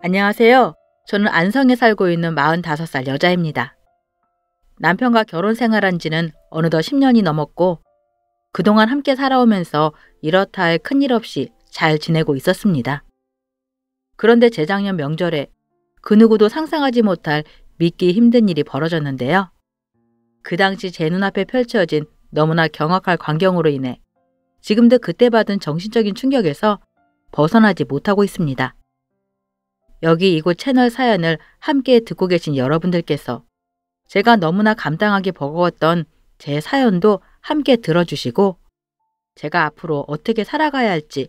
안녕하세요. 저는 안성에 살고 있는 45살 여자입니다. 남편과 결혼 생활한 지는 어느덧 10년이 넘었고 그동안 함께 살아오면서 이렇다 할 큰일 없이 잘 지내고 있었습니다. 그런데 재작년 명절에 그 누구도 상상하지 못할 믿기 힘든 일이 벌어졌는데요. 그 당시 제 눈앞에 펼쳐진 너무나 경악할 광경으로 인해 지금도 그때 받은 정신적인 충격에서 벗어나지 못하고 있습니다. 여기 이곳 채널 사연을 함께 듣고 계신 여러분들께서 제가 너무나 감당하기 버거웠던 제 사연도 함께 들어주시고 제가 앞으로 어떻게 살아가야 할지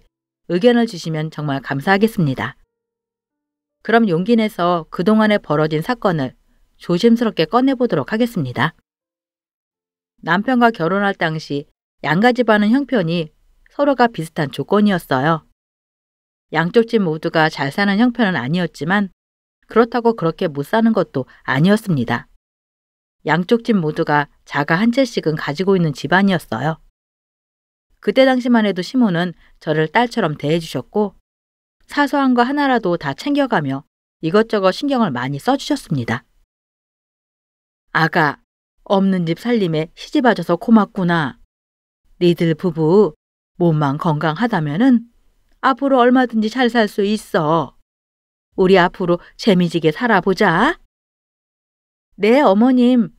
의견을 주시면 정말 감사하겠습니다. 그럼 용기 내서 그동안에 벌어진 사건을 조심스럽게 꺼내보도록 하겠습니다. 남편과 결혼할 당시 양가 집안은 형편이 서로가 비슷한 조건이었어요. 양쪽 집 모두가 잘 사는 형편은 아니었지만 그렇다고 그렇게 못 사는 것도 아니었습니다. 양쪽 집 모두가 자가 한 채씩은 가지고 있는 집안이었어요. 그때 당시만 해도 시모는 저를 딸처럼 대해주셨고 사소한 거 하나라도 다 챙겨가며 이것저것 신경을 많이 써주셨습니다. 아가, 없는 집 살림에 시집 아져서 고맙구나. 니들 부부 몸만 건강하다면은 앞으로 얼마든지 잘 살 수 있어. 우리 앞으로 재미지게 살아보자. 네, 어머님.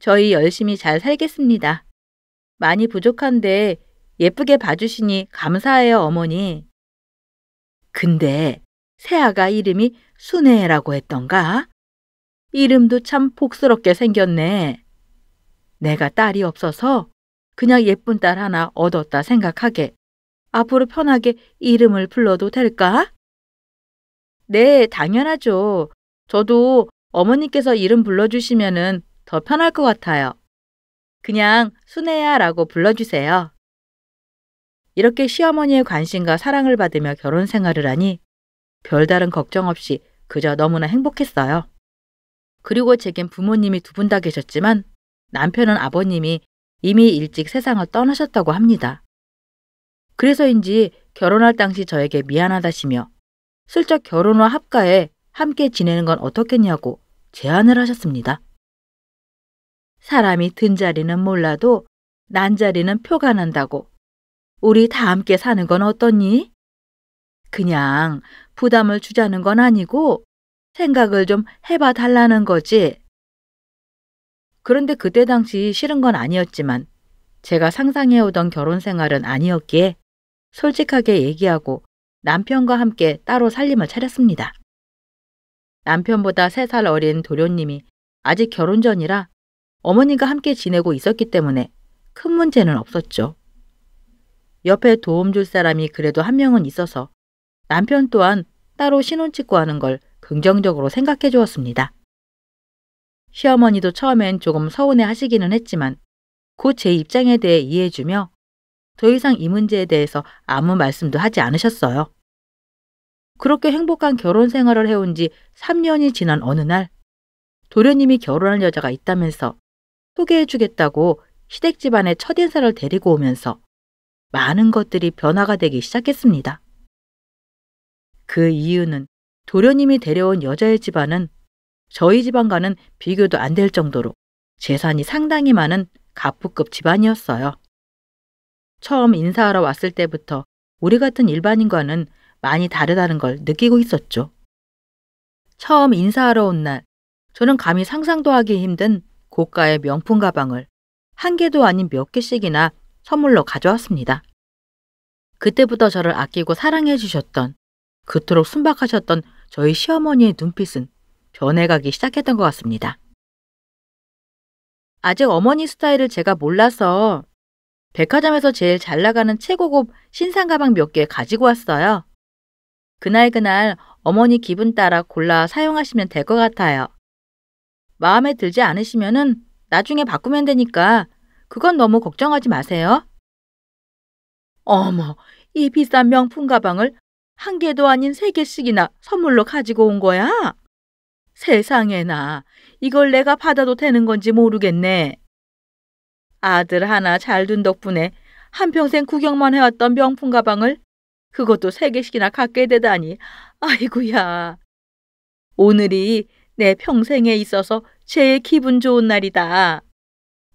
저희 열심히 잘 살겠습니다. 많이 부족한데 예쁘게 봐주시니 감사해요, 어머니. 근데 새아가 이름이 순애라고 했던가? 이름도 참 복스럽게 생겼네. 내가 딸이 없어서 그냥 예쁜 딸 하나 얻었다 생각하게 앞으로 편하게 이름을 불러도 될까? 네, 당연하죠. 저도 어머니께서 이름 불러주시면은 더 편할 것 같아요. 그냥 순애야라고 불러주세요. 이렇게 시어머니의 관심과 사랑을 받으며 결혼 생활을 하니 별다른 걱정 없이 그저 너무나 행복했어요. 그리고 제겐 부모님이 두 분 다 계셨지만 남편은 아버님이 이미 일찍 세상을 떠나셨다고 합니다. 그래서인지 결혼할 당시 저에게 미안하다시며 슬쩍 결혼과 합가에 함께 지내는 건 어떻겠냐고 제안을 하셨습니다. 사람이 든 자리는 몰라도 난 자리는 표가 난다고 우리 다 함께 사는 건어떻니 그냥 부담을 주자는 건 아니고 생각을 좀 해봐 달라는 거지. 그런데 그때 당시 싫은 건 아니었지만 제가 상상해오던 결혼 생활은 아니었기에 솔직하게 얘기하고 남편과 함께 따로 살림을 차렸습니다. 남편보다 3살 어린 도련님이 아직 결혼 전이라 어머니가 함께 지내고 있었기 때문에 큰 문제는 없었죠. 옆에 도움 줄 사람이 그래도 한 명은 있어서 남편 또한 따로 신혼 직고하는걸 긍정적으로 생각해 주었습니다. 시어머니도 처음엔 조금 서운해 하시기는 했지만 곧 제 입장에 대해 이해해 주며 더 이상 이 문제에 대해서 아무 말씀도 하지 않으셨어요. 그렇게 행복한 결혼 생활을 해온 지 3년이 지난 어느 날, 도련님이 결혼할 여자가 있다면서 소개해주겠다고 시댁 집안의 첫 인사를 데리고 오면서 많은 것들이 변화가 되기 시작했습니다. 그 이유는 도련님이 데려온 여자의 집안은 저희 집안과는 비교도 안 될 정도로 재산이 상당히 많은 가부급 집안이었어요. 처음 인사하러 왔을 때부터 우리 같은 일반인과는 많이 다르다는 걸 느끼고 있었죠. 처음 인사하러 온 날, 저는 감히 상상도 하기 힘든 고가의 명품 가방을 한 개도 아닌 몇 개씩이나 선물로 가져왔습니다. 그때부터 저를 아끼고 사랑해 주셨던 그토록 순박하셨던 저희 시어머니의 눈빛은 변해가기 시작했던 것 같습니다. 아직 어머니 스타일을 제가 몰라서 백화점에서 제일 잘 나가는 최고급 신상 가방 몇 개 가지고 왔어요. 그날 그날 어머니 기분 따라 골라 사용하시면 될 것 같아요. 마음에 들지 않으시면은 나중에 바꾸면 되니까 그건 너무 걱정하지 마세요. 어머, 이 비싼 명품 가방을 한 개도 아닌 세 개씩이나 선물로 가지고 온 거야? 세상에나, 이걸 내가 받아도 되는 건지 모르겠네. 아들 하나 잘 둔 덕분에 한평생 구경만 해왔던 명품 가방을 그것도 세 개씩이나 갖게 되다니 아이구야. 오늘이 내 평생에 있어서 제일 기분 좋은 날이다.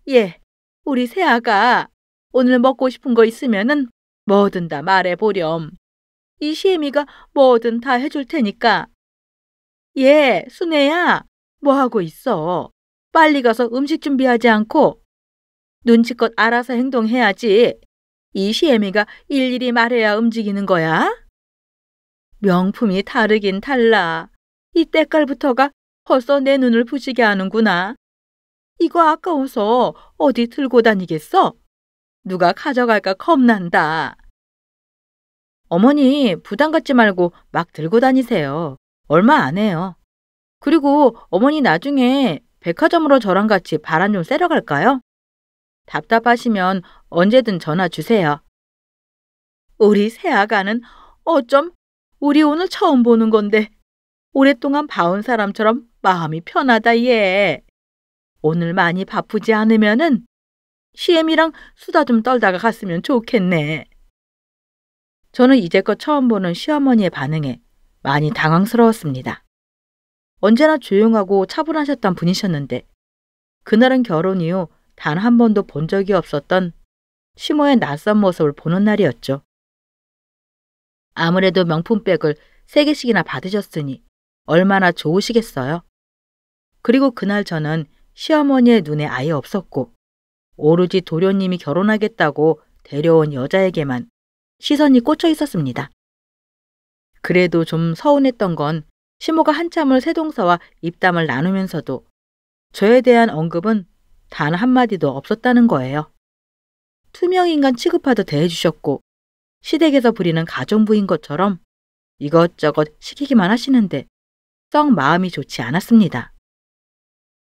예, 우리 새아가 오늘 먹고 싶은 거 있으면은 뭐든 다 말해보렴. 이 시애미가 뭐든 다 해줄 테니까. 예, 순애야, 뭐 하고 있어? 빨리 가서 음식 준비하지 않고 눈치껏 알아서 행동해야지. 이 시애미가 일일이 말해야 움직이는 거야? 명품이 다르긴 달라. 이 때깔부터가 벌써 내 눈을 부시게 하는구나. 이거 아까워서 어디 들고 다니겠어? 누가 가져갈까 겁난다. 어머니 부담 갖지 말고 막 들고 다니세요. 얼마 안 해요. 그리고 어머니 나중에 백화점으로 저랑 같이 바람 좀 쐬러 갈까요? 답답하시면 언제든 전화 주세요. 우리 새아가는 어쩜 우리 오늘 처음 보는 건데 오랫동안 봐온 사람처럼 마음이 편하다 얘. 오늘 많이 바쁘지 않으면은 시엠이랑 수다 좀 떨다가 갔으면 좋겠네. 저는 이제껏 처음 보는 시어머니의 반응에 많이 당황스러웠습니다. 언제나 조용하고 차분하셨던 분이셨는데 그날은 결혼 이후 단한 번도 본 적이 없었던 시모의 낯선 모습을 보는 날이었죠. 아무래도 명품백을 세 개씩이나 받으셨으니 얼마나 좋으시겠어요. 그리고 그날 저는 시어머니의 눈에 아예 없었고 오로지 도련님이 결혼하겠다고 데려온 여자에게만 시선이 꽂혀 있었습니다. 그래도 좀 서운했던 건 시모가 한참을 세동서와 입담을 나누면서도 저에 대한 언급은 단 한마디도 없었다는 거예요. 투명인간 취급하듯 대해주셨고 시댁에서 부리는 가정부인 것처럼 이것저것 시키기만 하시는데 썩 마음이 좋지 않았습니다.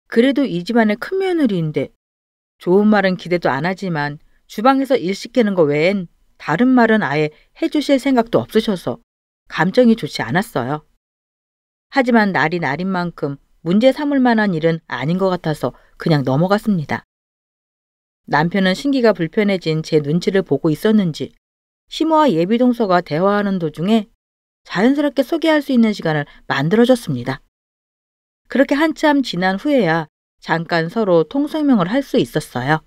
그래도 이 집안의 큰 며느리인데 좋은 말은 기대도 안 하지만 주방에서 일 시키는 거 외엔 다른 말은 아예 해주실 생각도 없으셔서 감정이 좋지 않았어요. 하지만 날이 날인 만큼 문제 삼을 만한 일은 아닌 것 같아서 그냥 넘어갔습니다. 남편은 신기가 불편해진 제 눈치를 보고 있었는지 심호와 예비동서가 대화하는 도중에 자연스럽게 소개할 수 있는 시간을 만들어줬습니다. 그렇게 한참 지난 후에야 잠깐 서로 통성명을 할 수 있었어요.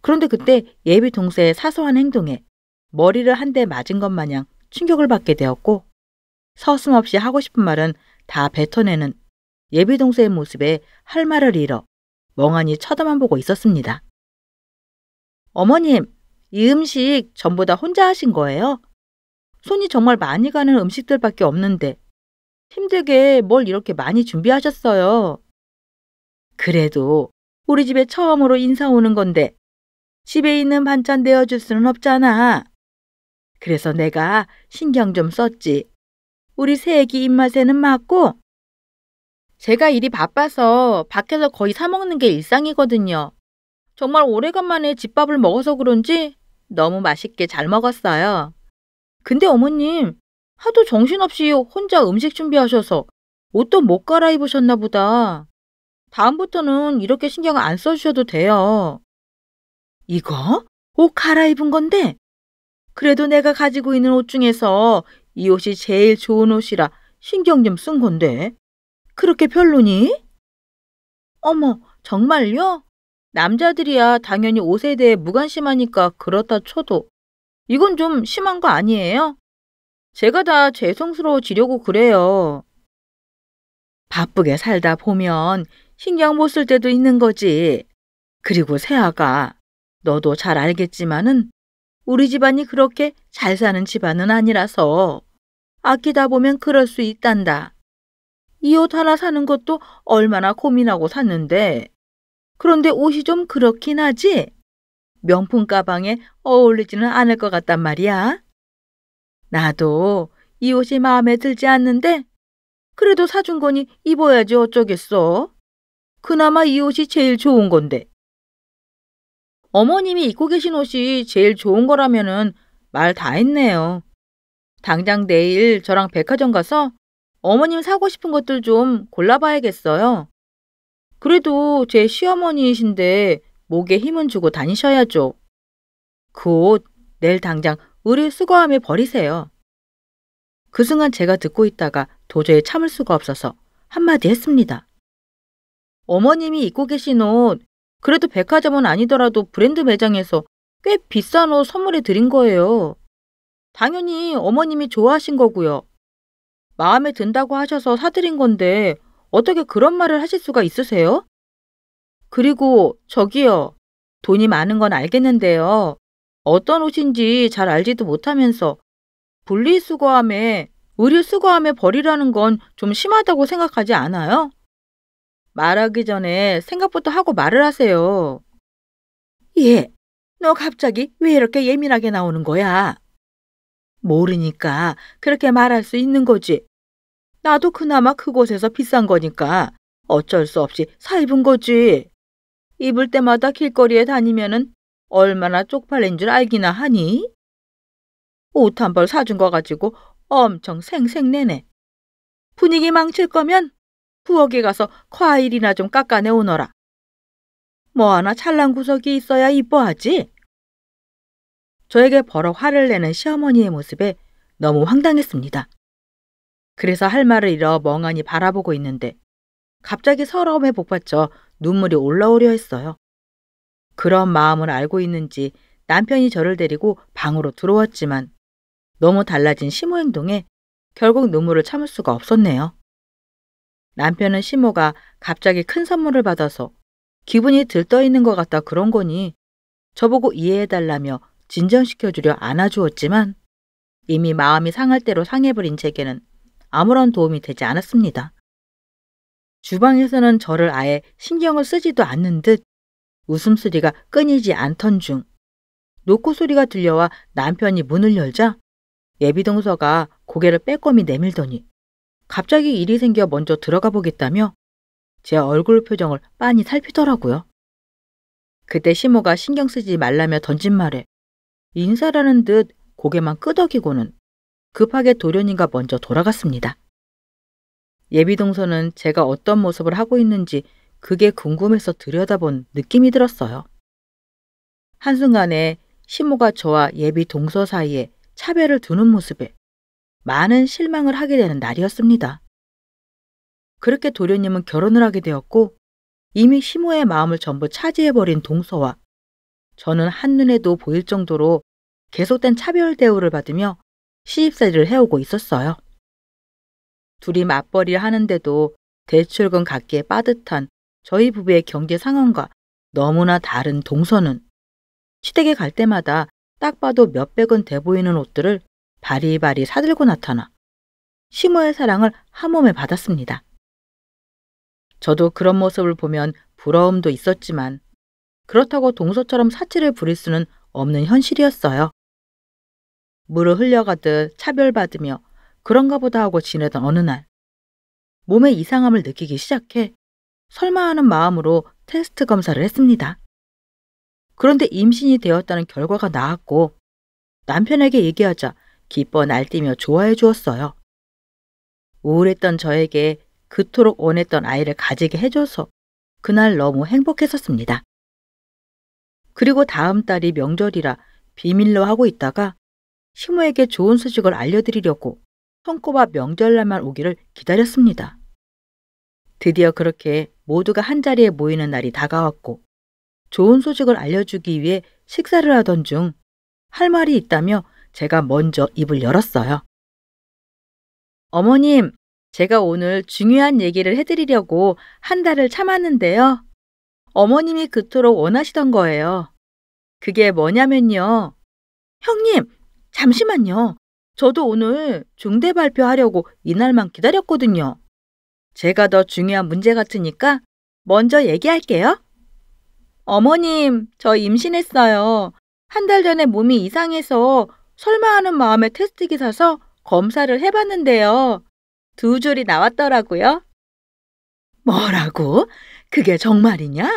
그런데 그때 예비 동서의 사소한 행동에 머리를 한 대 맞은 것 마냥 충격을 받게 되었고 서슴없이 하고 싶은 말은 다 뱉어내는 예비 동서의 모습에 할 말을 잃어 멍하니 쳐다만 보고 있었습니다. 어머님, 이 음식 전부 다 혼자 하신 거예요? 손이 정말 많이 가는 음식들밖에 없는데 힘들게 뭘 이렇게 많이 준비하셨어요. 그래도 우리 집에 처음으로 인사 오는 건데 집에 있는 반찬 내어줄 수는 없잖아. 그래서 내가 신경 좀 썼지. 우리 새애기 입맛에는 맞고 제가 일이 바빠서 밖에서 거의 사먹는 게 일상이거든요. 정말 오래간만에 집밥을 먹어서 그런지 너무 맛있게 잘 먹었어요. 근데 어머님, 하도 정신없이 혼자 음식 준비하셔서 옷도 못 갈아입으셨나 보다. 다음부터는 이렇게 신경 안 써주셔도 돼요. 이거? 옷 갈아입은 건데? 그래도 내가 가지고 있는 옷 중에서 이 옷이 제일 좋은 옷이라 신경 좀 쓴 건데. 그렇게 별로니? 어머, 정말요? 남자들이야 당연히 옷에 대해 무관심하니까 그렇다 쳐도 이건 좀 심한 거 아니에요? 제가 다 죄송스러워지려고 그래요. 바쁘게 살다 보면 신경 못 쓸 때도 있는 거지. 그리고 새아가 너도 잘 알겠지만은 우리 집안이 그렇게 잘 사는 집안은 아니라서 아끼다 보면 그럴 수 있단다. 이옷 하나 사는 것도 얼마나 고민하고 샀는데. 그런데 옷이 좀 그렇긴 하지? 명품 가방에 어울리지는 않을 것 같단 말이야. 나도 이 옷이 마음에 들지 않는데, 그래도 사준 거니 입어야지 어쩌겠어. 그나마 이 옷이 제일 좋은 건데. 어머님이 입고 계신 옷이 제일 좋은 거라면은 말 다 했네요. 당장 내일 저랑 백화점 가서 어머님 사고 싶은 것들 좀 골라봐야겠어요. 그래도 제 시어머니이신데 목에 힘은 주고 다니셔야죠. 그 옷 내일 당장 의류 수거함에 버리세요. 그 순간 제가 듣고 있다가 도저히 참을 수가 없어서 한마디 했습니다. 어머님이 입고 계신 옷, 그래도 백화점은 아니더라도 브랜드 매장에서 꽤 비싼 옷 선물해 드린 거예요. 당연히 어머님이 좋아하신 거고요. 마음에 든다고 하셔서 사드린 건데 어떻게 그런 말을 하실 수가 있으세요? 그리고 저기요. 돈이 많은 건 알겠는데요. 어떤 옷인지 잘 알지도 못하면서 분리수거함에 의류수거함에 버리라는 건 좀 심하다고 생각하지 않아요? 말하기 전에 생각부터 하고 말을 하세요. 예, 너 갑자기 왜 이렇게 예민하게 나오는 거야? 모르니까 그렇게 말할 수 있는 거지. 나도 그나마 그곳에서 비싼 거니까 어쩔 수 없이 사 입은 거지. 입을 때마다 길거리에 다니면은 얼마나 쪽팔린 줄 알기나 하니? 옷 한 벌 사준 거 가지고 엄청 생색내네. 분위기 망칠 거면 부엌에 가서 과일이나 좀 깎아내 오너라. 뭐 하나 찰랑 구석이 있어야 이뻐하지? 저에게 벌어 화를 내는 시어머니의 모습에 너무 황당했습니다. 그래서 할 말을 잃어 멍하니 바라보고 있는데 갑자기 서러움에 복받쳐 눈물이 올라오려 했어요. 그런 마음을 알고 있는지 남편이 저를 데리고 방으로 들어왔지만 너무 달라진 시모 행동에 결국 눈물을 참을 수가 없었네요. 남편은 시모가 갑자기 큰 선물을 받아서 기분이 들떠 있는 것 같다 그런 거니 저보고 이해해달라며 진정시켜주려 안아주었지만 이미 마음이 상할 대로 상해버린 제게는 아무런 도움이 되지 않았습니다. 주방에서는 저를 아예 신경을 쓰지도 않는 듯 웃음소리가 끊이지 않던 중 노코 소리가 들려와 남편이 문을 열자 예비동서가 고개를 빼꼼히 내밀더니 갑자기 일이 생겨 먼저 들어가 보겠다며 제 얼굴 표정을 빤히 살피더라고요. 그때 시모가 신경 쓰지 말라며 던진 말에 인사라는 듯 고개만 끄덕이고는 급하게 도련이가 먼저 돌아갔습니다. 예비동서는 제가 어떤 모습을 하고 있는지 그게 궁금해서 들여다본 느낌이 들었어요. 한순간에 시모가 저와 예비 동서 사이에 차별을 두는 모습에 많은 실망을 하게 되는 날이었습니다. 그렇게 도련님은 결혼을 하게 되었고 이미 시모의 마음을 전부 차지해버린 동서와 저는 한눈에도 보일 정도로 계속된 차별 대우를 받으며 시집살이를 해오고 있었어요. 둘이 맞벌이를 하는데도 대출금 갚기에 빠듯한 저희 부부의 경제 상황과 너무나 다른 동서는 시댁에 갈 때마다 딱 봐도 몇백은 돼 보이는 옷들을 바리바리 사들고 나타나 시모의 사랑을 한 몸에 받았습니다. 저도 그런 모습을 보면 부러움도 있었지만 그렇다고 동서처럼 사치를 부릴 수는 없는 현실이었어요. 물을 흘려가듯 차별받으며 그런가 보다 하고 지내던 어느 날 몸에 이상함을 느끼기 시작해 설마 하는 마음으로 테스트 검사를 했습니다. 그런데 임신이 되었다는 결과가 나왔고 남편에게 얘기하자 기뻐 날뛰며 좋아해 주었어요. 우울했던 저에게 그토록 원했던 아이를 가지게 해줘서 그날 너무 행복했었습니다. 그리고 다음 달이 명절이라 비밀로 하고 있다가 시모에게 좋은 소식을 알려드리려고 손꼽아 명절날만 오기를 기다렸습니다. 드디어 그렇게 모두가 한자리에 모이는 날이 다가왔고 좋은 소식을 알려주기 위해 식사를 하던 중 할 말이 있다며 제가 먼저 입을 열었어요. 어머님, 제가 오늘 중요한 얘기를 해드리려고 한 달을 참았는데요. 어머님이 그토록 원하시던 거예요. 그게 뭐냐면요. 형님, 잠시만요. 저도 오늘 중대 발표하려고 이날만 기다렸거든요. 제가 더 중요한 문제 같으니까 먼저 얘기할게요. 어머님, 저 임신했어요. 한 달 전에 몸이 이상해서 설마 하는 마음에 테스트기 사서 검사를 해봤는데요. 두 줄이 나왔더라고요. 뭐라고? 그게 정말이냐?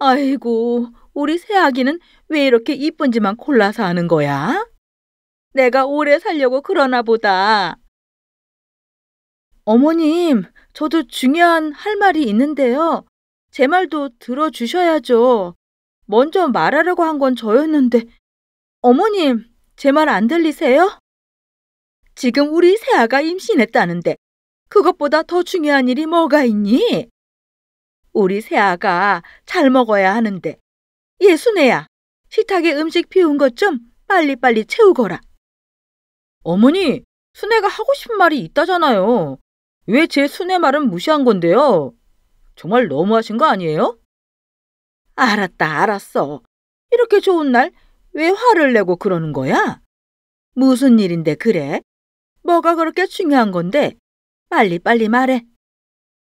아이고, 우리 새아기는 왜 이렇게 이쁜지만 골라서 하는 거야? 내가 오래 살려고 그러나 보다. 어머님, 저도 중요한 할 말이 있는데요. 제 말도 들어주셔야죠. 먼저 말하려고한 건 저였는데, 어머님, 제 말 안 들리세요? 지금 우리 새아가 임신했다는데, 그것보다 더 중요한 일이 뭐가 있니? 우리 새아가 잘 먹어야 하는데 예순애야 식탁에 음식 비운 것 좀 빨리빨리 채우거라. 어머니, 순애가 하고 싶은 말이 있다잖아요. 왜 제 순애 말은 무시한 건데요? 정말 너무하신 거 아니에요? 알았다, 알았어. 이렇게 좋은 날 왜 화를 내고 그러는 거야? 무슨 일인데 그래? 뭐가 그렇게 중요한 건데? 빨리빨리 말해.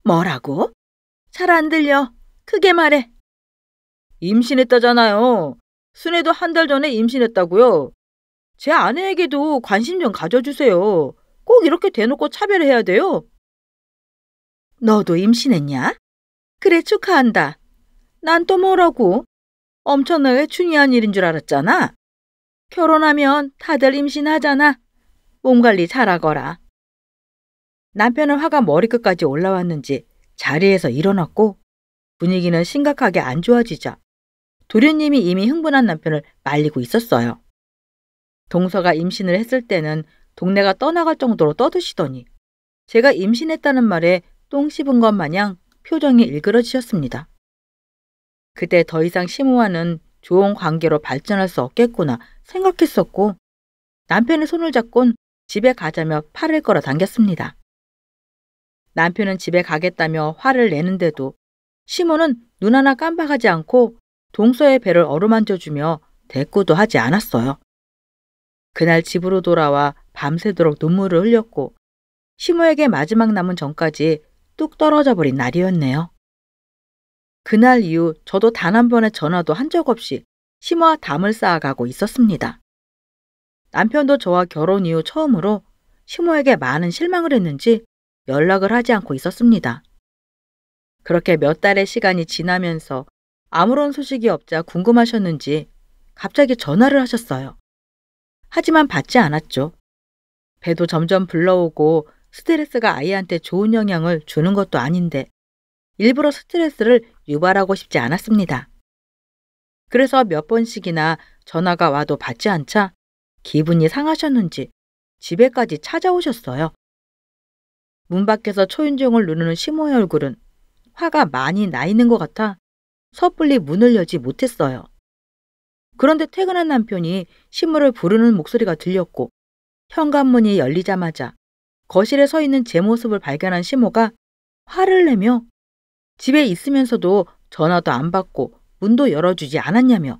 뭐라고? 잘안 들려. 크게 말해. 임신했다잖아요. 순애도 한 달 전에 임신했다고요. 제 아내에게도 관심 좀 가져주세요. 꼭 이렇게 대놓고 차별해야 돼요. 너도 임신했냐? 그래, 축하한다. 난 또 뭐라고? 엄청나게 중요한 일인 줄 알았잖아. 결혼하면 다들 임신하잖아. 몸 관리 잘하거라. 남편은 화가 머리끝까지 올라왔는지 자리에서 일어났고 분위기는 심각하게 안 좋아지자 도련님이 이미 흥분한 남편을 말리고 있었어요. 동서가 임신을 했을 때는 동네가 떠나갈 정도로 떠드시더니 제가 임신했다는 말에 똥 씹은 것 마냥 표정이 일그러지셨습니다. 그때 더 이상 심우와는 좋은 관계로 발전할 수 없겠구나 생각했었고 남편의 손을 잡곤 집에 가자며 팔을 걸어 당겼습니다. 남편은 집에 가겠다며 화를 내는데도 시몬은 눈 하나 깜박하지 않고 동서의 배를 어루만져주며 대꾸도 하지 않았어요. 그날 집으로 돌아와 밤새도록 눈물을 흘렸고 시모에게 마지막 남은 전까지 뚝 떨어져 버린 날이었네요. 그날 이후 저도 단 한 번의 전화도 한 적 없이 시모와 담을 쌓아가고 있었습니다. 남편도 저와 결혼 이후 처음으로 시모에게 많은 실망을 했는지 연락을 하지 않고 있었습니다. 그렇게 몇 달의 시간이 지나면서 아무런 소식이 없자 궁금하셨는지 갑자기 전화를 하셨어요. 하지만 받지 않았죠. 배도 점점 불러오고 스트레스가 아이한테 좋은 영향을 주는 것도 아닌데 일부러 스트레스를 유발하고 싶지 않았습니다. 그래서 몇 번씩이나 전화가 와도 받지 않자 기분이 상하셨는지 집에까지 찾아오셨어요. 문 밖에서 초인종을 누르는 시모의 얼굴은 화가 많이 나 있는 것 같아 섣불리 문을 여지 못했어요. 그런데 퇴근한 남편이 심호를 부르는 목소리가 들렸고 현관문이 열리자마자 거실에 서 있는 제 모습을 발견한 시모가 화를 내며 집에 있으면서도 전화도 안 받고 문도 열어주지 않았냐며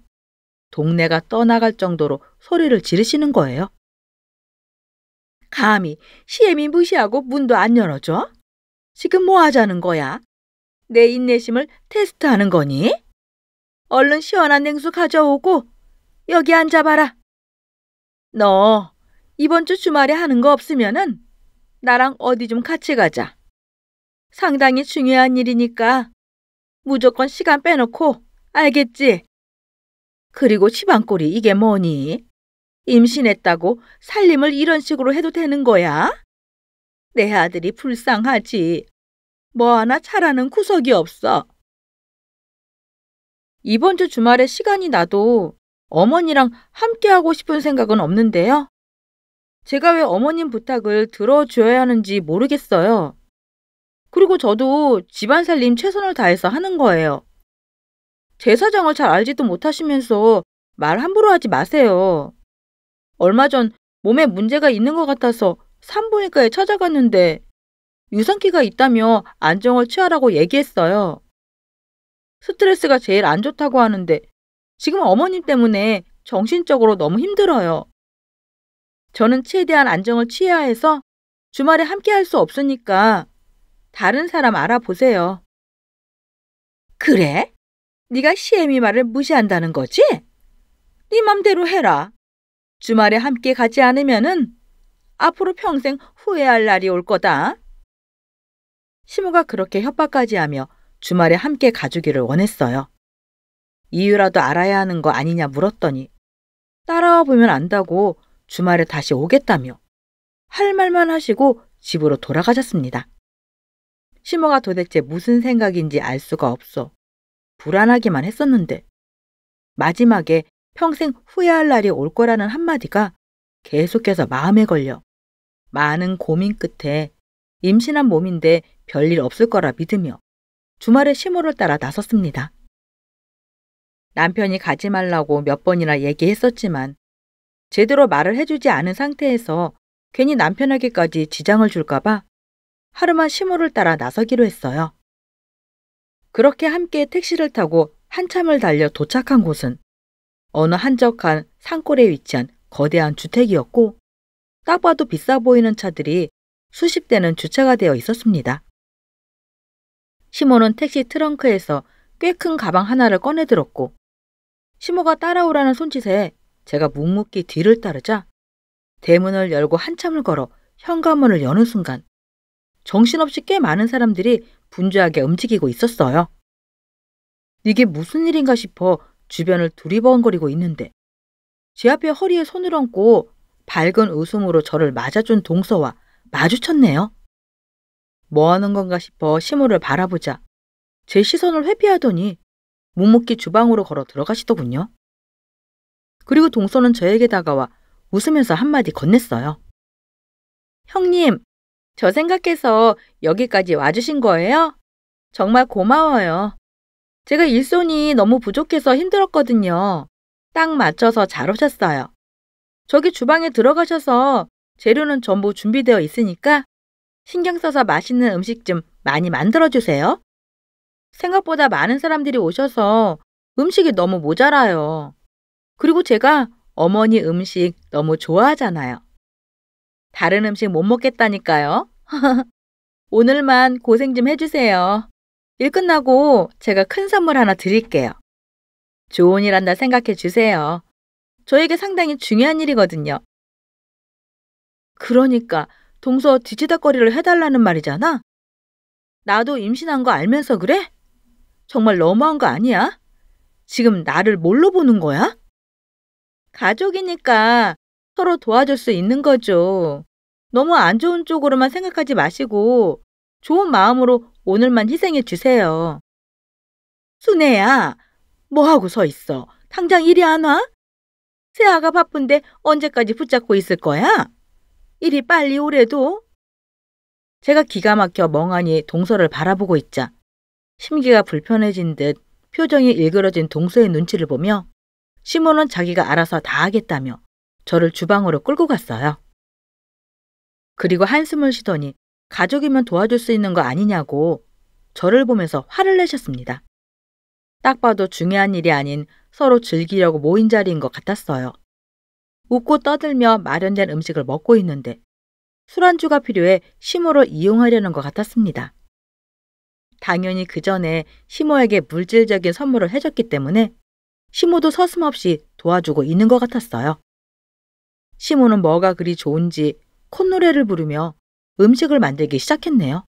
동네가 떠나갈 정도로 소리를 지르시는 거예요. 감히 시애미 무시하고 문도 안 열어줘? 지금 뭐 하자는 거야? 내 인내심을 테스트하는 거니? 얼른 시원한 냉수 가져오고 여기 앉아봐라. 너 이번 주 주말에 하는 거 없으면은 나랑 어디 좀 같이 가자. 상당히 중요한 일이니까 무조건 시간 빼놓고 알겠지? 그리고 시방골이 이게 뭐니? 임신했다고 살림을 이런 식으로 해도 되는 거야? 내 아들이 불쌍하지. 뭐 하나 잘하는 구석이 없어. 이번 주 주말에 시간이 나도 어머니랑 함께하고 싶은 생각은 없는데요. 제가 왜 어머님 부탁을 들어줘야 하는지 모르겠어요. 그리고 저도 집안 살림 최선을 다해서 하는 거예요. 제 사정을 잘 알지도 못하시면서 말 함부로 하지 마세요. 얼마 전 몸에 문제가 있는 것 같아서 산부인과에 찾아갔는데 유산기가 있다며 안정을 취하라고 얘기했어요. 스트레스가 제일 안 좋다고 하는데 지금 어머님 때문에 정신적으로 너무 힘들어요. 저는 최대한 안정을 취해야 해서 주말에 함께 할 수 없으니까 다른 사람 알아보세요. 그래? 네가 시애미 말을 무시한다는 거지? 네 맘대로 해라. 주말에 함께 가지 않으면은 앞으로 평생 후회할 날이 올 거다. 시모가 그렇게 협박까지 하며 주말에 함께 가주기를 원했어요. 이유라도 알아야 하는 거 아니냐 물었더니 따라와 보면 안다고 주말에 다시 오겠다며 할 말만 하시고 집으로 돌아가셨습니다. 시모가 도대체 무슨 생각인지 알 수가 없어 불안하기만 했었는데 마지막에 평생 후회할 날이 올 거라는 한마디가 계속해서 마음에 걸려 많은 고민 끝에 임신한 몸인데 별일 없을 거라 믿으며 주말에 시모를 따라 나섰습니다. 남편이 가지 말라고 몇 번이나 얘기했었지만 제대로 말을 해주지 않은 상태에서 괜히 남편에게까지 지장을 줄까봐 하루만 시모를 따라 나서기로 했어요. 그렇게 함께 택시를 타고 한참을 달려 도착한 곳은 어느 한적한 산골에 위치한 거대한 주택이었고 딱 봐도 비싸 보이는 차들이 수십 대는 주차가 되어 있었습니다. 시모는 택시 트렁크에서 꽤 큰 가방 하나를 꺼내 들었고 시모가 따라오라는 손짓에 제가 묵묵히 뒤를 따르자 대문을 열고 한참을 걸어 현관문을 여는 순간 정신없이 꽤 많은 사람들이 분주하게 움직이고 있었어요. 이게 무슨 일인가 싶어 주변을 두리번거리고 있는데 제 앞에 허리에 손을 얹고 밝은 웃음으로 저를 맞아준 동서와 마주쳤네요. 뭐 하는 건가 싶어 시모를 바라보자 제 시선을 회피하더니 묵묵히 주방으로 걸어 들어가시더군요. 그리고 동서는 저에게 다가와 웃으면서 한마디 건넸어요. 형님, 저 생각해서 여기까지 와주신 거예요? 정말 고마워요. 제가 일손이 너무 부족해서 힘들었거든요. 딱 맞춰서 잘 오셨어요. 저기 주방에 들어가셔서 재료는 전부 준비되어 있으니까 신경 써서 맛있는 음식 좀 많이 만들어주세요. 생각보다 많은 사람들이 오셔서 음식이 너무 모자라요. 그리고 제가 어머니 음식 너무 좋아하잖아요. 다른 음식 못 먹겠다니까요. 오늘만 고생 좀 해주세요. 일 끝나고 제가 큰 선물 하나 드릴게요. 좋은 일 한다 생각해 주세요. 저에게 상당히 중요한 일이거든요. 그러니까 동서 뒤치다거리를 해달라는 말이잖아? 나도 임신한 거 알면서 그래? 정말 너무한 거 아니야? 지금 나를 뭘로 보는 거야? 가족이니까 서로 도와줄 수 있는 거죠. 너무 안 좋은 쪽으로만 생각하지 마시고 좋은 마음으로 오늘만 희생해 주세요. 순애야, 뭐하고 서 있어? 당장 이리 안 와? 세아가 바쁜데 언제까지 붙잡고 있을 거야? 이리 빨리 오래도? 제가 기가 막혀 멍하니 동서를 바라보고 있자 심기가 불편해진 듯 표정이 일그러진 동서의 눈치를 보며 시몬은 자기가 알아서 다 하겠다며 저를 주방으로 끌고 갔어요. 그리고 한숨을 쉬더니 가족이면 도와줄 수 있는 거 아니냐고 저를 보면서 화를 내셨습니다. 딱 봐도 중요한 일이 아닌 서로 즐기려고 모인 자리인 것 같았어요. 웃고 떠들며 마련된 음식을 먹고 있는데 술안주가 필요해 시모를 이용하려는 것 같았습니다. 당연히 그 전에 시모에게 물질적인 선물을 해줬기 때문에 시모도 서슴없이 도와주고 있는 것 같았어요. 시모는 뭐가 그리 좋은지 콧노래를 부르며 음식을 만들기 시작했네요.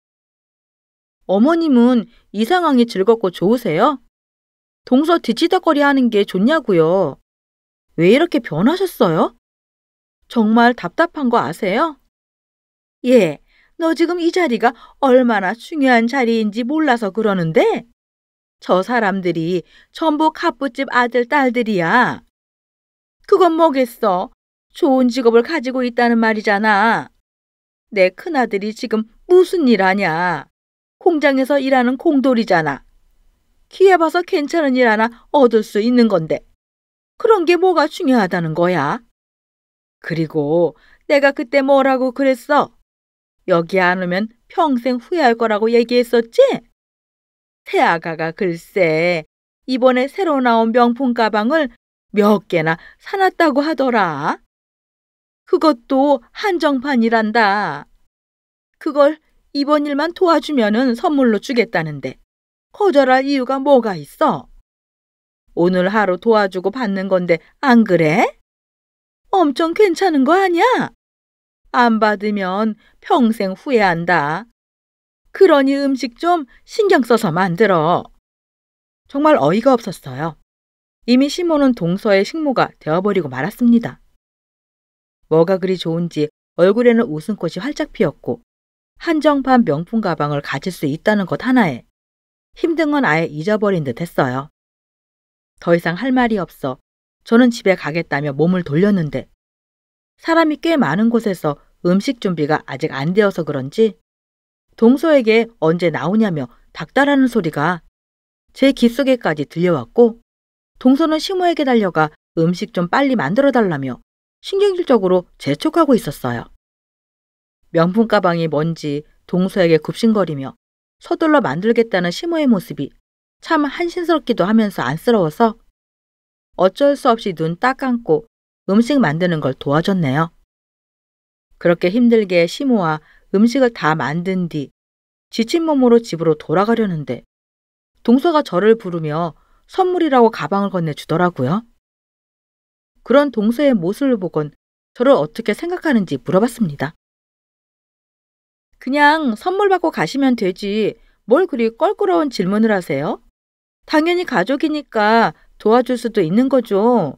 어머님은 이 상황이 즐겁고 좋으세요? 동서 뒤치다거리 하는 게 좋냐고요. 왜 이렇게 변하셨어요? 정말 답답한 거 아세요? 예, 너 지금 이 자리가 얼마나 중요한 자리인지 몰라서 그러는데 저 사람들이 전부 갑부집 아들, 딸들이야. 그건 뭐겠어. 좋은 직업을 가지고 있다는 말이잖아. 내 큰아들이 지금 무슨 일 하냐? 공장에서 일하는 공돌이잖아. 기회 봐서 괜찮은 일 하나 얻을 수 있는 건데. 그런 게 뭐가 중요하다는 거야? 그리고 내가 그때 뭐라고 그랬어? 여기 안 오면 평생 후회할 거라고 얘기했었지? 태아가가 글쎄 이번에 새로 나온 명품 가방을 몇 개나 사놨다고 하더라. 그것도 한정판이란다. 그걸 이번 일만 도와주면은 선물로 주겠다는데 거절할 이유가 뭐가 있어? 오늘 하루 도와주고 받는 건데 안 그래? 엄청 괜찮은 거 아니야? 안 받으면 평생 후회한다. 그러니 음식 좀 신경 써서 만들어. 정말 어이가 없었어요. 이미 시모는 동서의 식모가 되어버리고 말았습니다. 뭐가 그리 좋은지 얼굴에는 웃음꽃이 활짝 피었고 한정판 명품 가방을 가질 수 있다는 것 하나에 힘든 건 아예 잊어버린 듯 했어요. 더 이상 할 말이 없어 저는 집에 가겠다며 몸을 돌렸는데 사람이 꽤 많은 곳에서 음식 준비가 아직 안 되어서 그런지 동서에게 언제 나오냐며 닥달하는 소리가 제 귓속에까지 들려왔고 동서는 시모에게 달려가 음식 좀 빨리 만들어 달라며 신경질적으로 재촉하고 있었어요. 명품 가방이 뭔지 동서에게 굽신거리며 서둘러 만들겠다는 시모의 모습이 참 한신스럽기도 하면서 안쓰러워서 어쩔 수 없이 눈 딱 감고 음식 만드는 걸 도와줬네요. 그렇게 힘들게 시모와 음식을 다 만든 뒤 지친 몸으로 집으로 돌아가려는데 동서가 저를 부르며 선물이라고 가방을 건네주더라고요. 그런 동서의 모습을 보곤 저를 어떻게 생각하는지 물어봤습니다. 그냥 선물 받고 가시면 되지 뭘 그리 껄끄러운 질문을 하세요? 당연히 가족이니까 도와줄 수도 있는 거죠.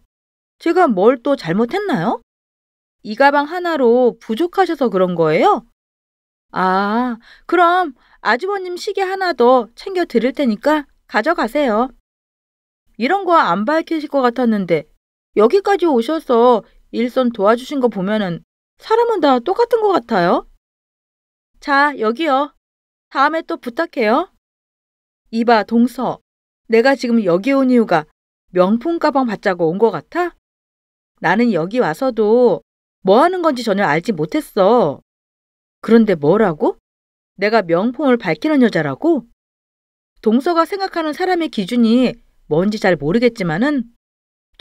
제가 뭘 또 잘못했나요? 이 가방 하나로 부족하셔서 그런 거예요? 아, 그럼 아주버님 시계 하나 더 챙겨 드릴 테니까 가져가세요. 이런 거 안 밝히실 것 같았는데 여기까지 오셔서 일선 도와주신 거 보면은 사람은 다 똑같은 것 같아요. 자, 여기요. 다음에 또 부탁해요. 이봐, 동서. 내가 지금 여기 온 이유가 명품 가방 받자고 온 것 같아? 나는 여기 와서도 뭐 하는 건지 전혀 알지 못했어. 그런데 뭐라고? 내가 명품을 밝히는 여자라고? 동서가 생각하는 사람의 기준이 뭔지 잘 모르겠지만은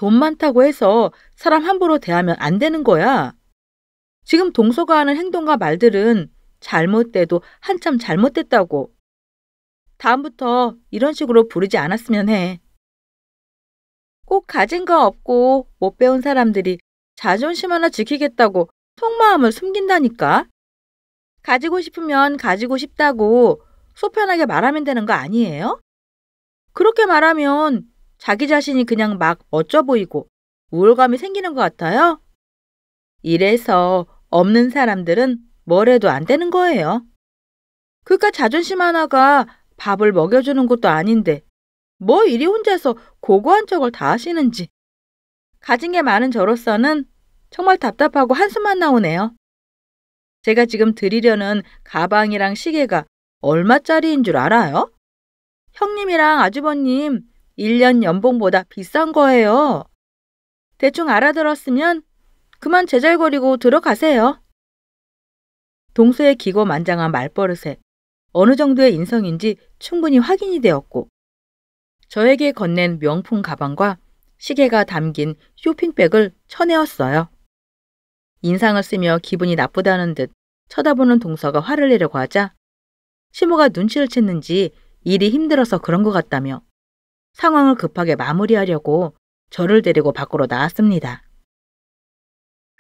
돈 많다고 해서 사람 함부로 대하면 안 되는 거야. 지금 동서가 하는 행동과 말들은 잘못돼도 한참 잘못됐다고. 다음부터 이런 식으로 부르지 않았으면 해. 꼭 가진 거 없고 못 배운 사람들이 자존심 하나 지키겠다고 속마음을 숨긴다니까. 가지고 싶으면 가지고 싶다고 소편하게 말하면 되는 거 아니에요? 그렇게 말하면 자기 자신이 그냥 막 멋져 보이고 우울감이 생기는 것 같아요. 이래서 없는 사람들은 뭘 해도 안 되는 거예요. 그깟 그러니까 자존심 하나가 밥을 먹여주는 것도 아닌데 뭐 이리 혼자서 고고한 척을 다 하시는지. 가진 게 많은 저로서는 정말 답답하고 한숨만 나오네요. 제가 지금 드리려는 가방이랑 시계가 얼마짜리인 줄 알아요? 형님이랑 아주버님 1년 연봉보다 비싼 거예요. 대충 알아들었으면 그만 제잘거리고 들어가세요. 동서의 기고만장한 말버릇에 어느 정도의 인성인지 충분히 확인이 되었고 저에게 건넨 명품 가방과 시계가 담긴 쇼핑백을 쳐내었어요. 인상을 쓰며 기분이 나쁘다는 듯 쳐다보는 동서가 화를 내려고 하자 시모가 눈치를 챘는지 일이 힘들어서 그런 것 같다며 상황을 급하게 마무리하려고 저를 데리고 밖으로 나왔습니다.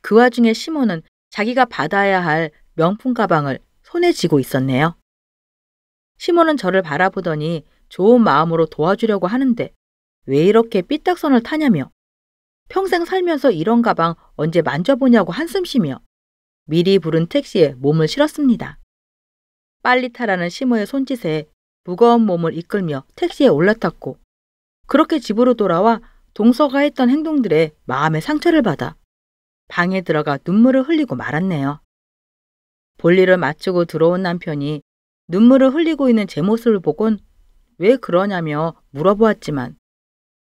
그 와중에 시몬은 자기가 받아야 할 명품 가방을 손에 쥐고 있었네요. 시몬은 저를 바라보더니 좋은 마음으로 도와주려고 하는데 왜 이렇게 삐딱선을 타냐며 평생 살면서 이런 가방 언제 만져보냐고 한숨 쉬며 미리 부른 택시에 몸을 실었습니다. 빨리 타라는 시모의 손짓에 무거운 몸을 이끌며 택시에 올라탔고 그렇게 집으로 돌아와 동서가 했던 행동들에 마음의 상처를 받아 방에 들어가 눈물을 흘리고 말았네요. 볼일을 마치고 들어온 남편이 눈물을 흘리고 있는 제 모습을 보곤 왜 그러냐며 물어보았지만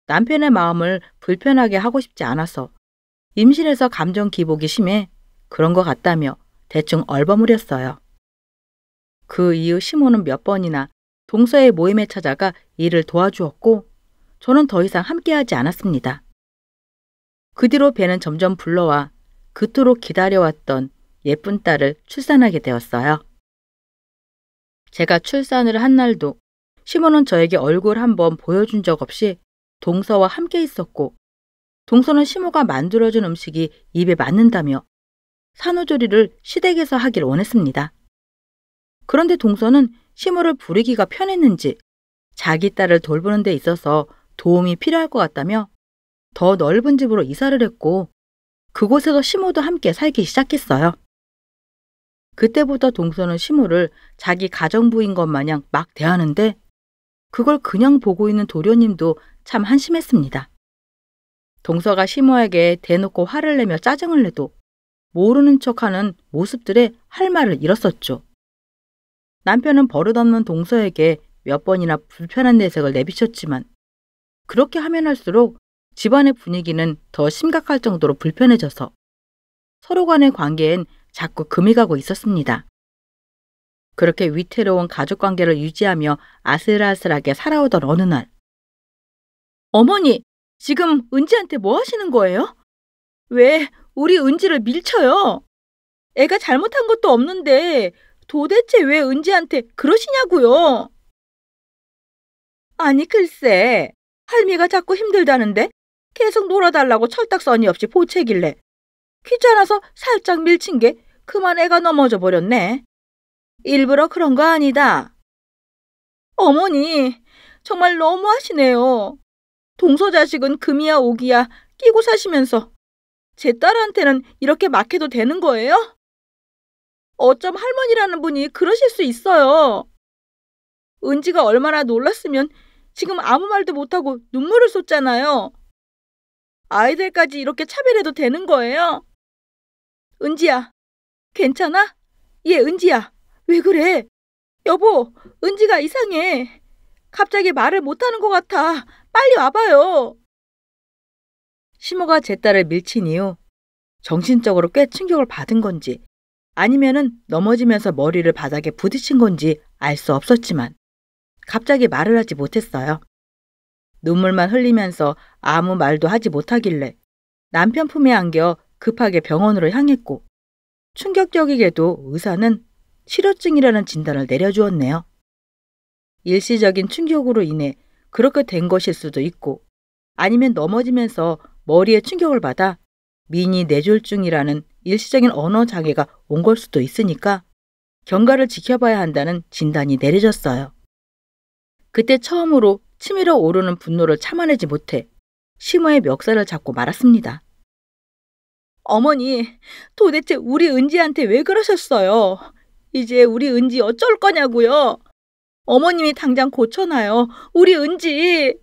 남편의 마음을 불편하게 하고 싶지 않아서 임신해서 감정 기복이 심해 그런 것 같다며 대충 얼버무렸어요. 그 이후 시모는몇 번이나 동서의 모임에 찾아가 일을 도와주었고 저는 더 이상 함께하지 않았습니다. 그 뒤로 배는 점점 불러와 그토록 기다려왔던 예쁜 딸을 출산하게 되었어요. 제가 출산을 한 날도 시몬은 저에게 얼굴 한번 보여준 적 없이 동서와 함께 있었고 동서는 시모가 만들어준 음식이 입에 맞는다며 산후조리를 시댁에서 하길 원했습니다. 그런데 동서는 시모를 부리기가 편했는지 자기 딸을 돌보는 데 있어서 도움이 필요할 것 같다며 더 넓은 집으로 이사를 했고 그곳에서 시모도 함께 살기 시작했어요. 그때부터 동서는 시모를 자기 가정부인 것 마냥 막 대하는데 그걸 그냥 보고 있는 도련님도 참 한심했습니다. 동서가 시모에게 대놓고 화를 내며 짜증을 내도 모르는 척하는 모습들에 할 말을 잃었었죠. 남편은 버릇없는 동서에게 몇 번이나 불편한 내색을 내비쳤지만 그렇게 하면 할수록 집안의 분위기는 더 심각할 정도로 불편해져서 서로 간의 관계엔 자꾸 금이 가고 있었습니다. 그렇게 위태로운 가족 관계를 유지하며 아슬아슬하게 살아오던 어느 날. 어머니, 지금 은지한테 뭐 하시는 거예요? 왜 우리 은지를 밀쳐요? 애가 잘못한 것도 없는데 도대체 왜 은지한테 그러시냐고요? 아니, 글쎄. 할미가 자꾸 힘들다는데 계속 놀아달라고 철딱서니 없이 보채길래 귀찮아서 살짝 밀친 게 그만 애가 넘어져 버렸네. 일부러 그런 거 아니다. 어머니, 정말 너무하시네요. 동서 자식은 금이야 오기야 끼고 사시면서 제 딸한테는 이렇게 막해도 되는 거예요? 어쩜 할머니라는 분이 그러실 수 있어요. 은지가 얼마나 놀랐으면 지금 아무 말도 못하고 눈물을 쏟잖아요. 아이들까지 이렇게 차별해도 되는 거예요? 은지야, 괜찮아? 얘 예, 은지야, 왜 그래? 여보, 은지가 이상해. 갑자기 말을 못하는 것 같아. 빨리 와봐요. 시모가 제 딸을 밀친 이후 정신적으로 꽤 충격을 받은 건지 아니면은 넘어지면서 머리를 바닥에 부딪힌 건지 알 수 없었지만 갑자기 말을 하지 못했어요. 눈물만 흘리면서 아무 말도 하지 못하길래 남편 품에 안겨 급하게 병원으로 향했고 충격적이게도 의사는 실효증이라는 진단을 내려주었네요. 일시적인 충격으로 인해 그렇게 된 것일 수도 있고 아니면 넘어지면서 머리에 충격을 받아 미니 뇌졸중이라는 일시적인 언어 장애가 온 걸 수도 있으니까 경과를 지켜봐야 한다는 진단이 내려졌어요. 그때 처음으로 치밀어 오르는 분노를 참아내지 못해 심어의 멱살을 잡고 말았습니다. 어머니, 도대체 우리 은지한테 왜 그러셨어요? 이제 우리 은지 어쩔 거냐고요? 어머님이 당장 고쳐놔요. 우리 은지.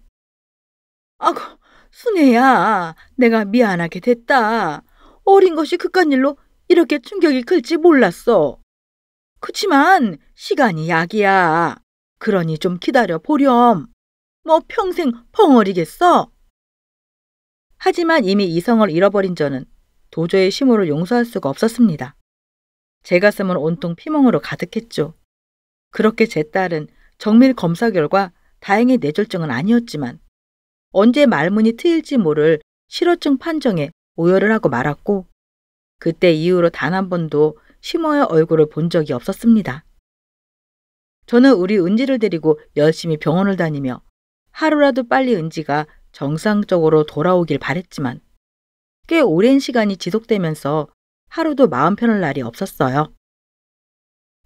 아고, 순애야. 내가 미안하게 됐다. 어린 것이 극한 일로 이렇게 충격이 클지 몰랐어. 그치만 시간이 약이야. 그러니 좀 기다려 보렴. 뭐 평생 펑어리겠어? 하지만 이미 이성을 잃어버린 저는 도저히 시모를 용서할 수가 없었습니다. 제 가슴은 온통 피멍으로 가득했죠. 그렇게 제 딸은 정밀 검사 결과 다행히 뇌졸중은 아니었지만 언제 말문이 트일지 모를 실어증 판정에 오열을 하고 말았고 그때 이후로 단 한 번도 심어의 얼굴을 본 적이 없었습니다. 저는 우리 은지를 데리고 열심히 병원을 다니며 하루라도 빨리 은지가 정상적으로 돌아오길 바랬지만 꽤 오랜 시간이 지속되면서 하루도 마음 편할 날이 없었어요.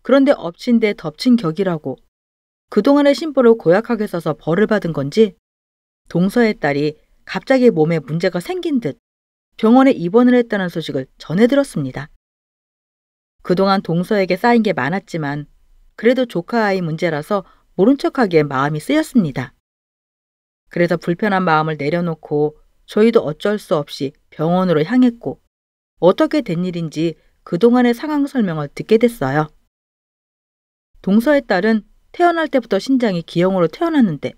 그런데 엎친 데 덮친 격이라고 그동안의 심보를 고약하게 써서 벌을 받은 건지 동서의 딸이 갑자기 몸에 문제가 생긴 듯 병원에 입원을 했다는 소식을 전해 들었습니다. 그동안 동서에게 쌓인 게 많았지만 그래도 조카 아이 문제라서 모른 척하기에 마음이 쓰였습니다. 그래서 불편한 마음을 내려놓고 저희도 어쩔 수 없이 병원으로 향했고 어떻게 된 일인지 그동안의 상황 설명을 듣게 됐어요. 동서의 딸은 태어날 때부터 신장이 기형으로 태어났는데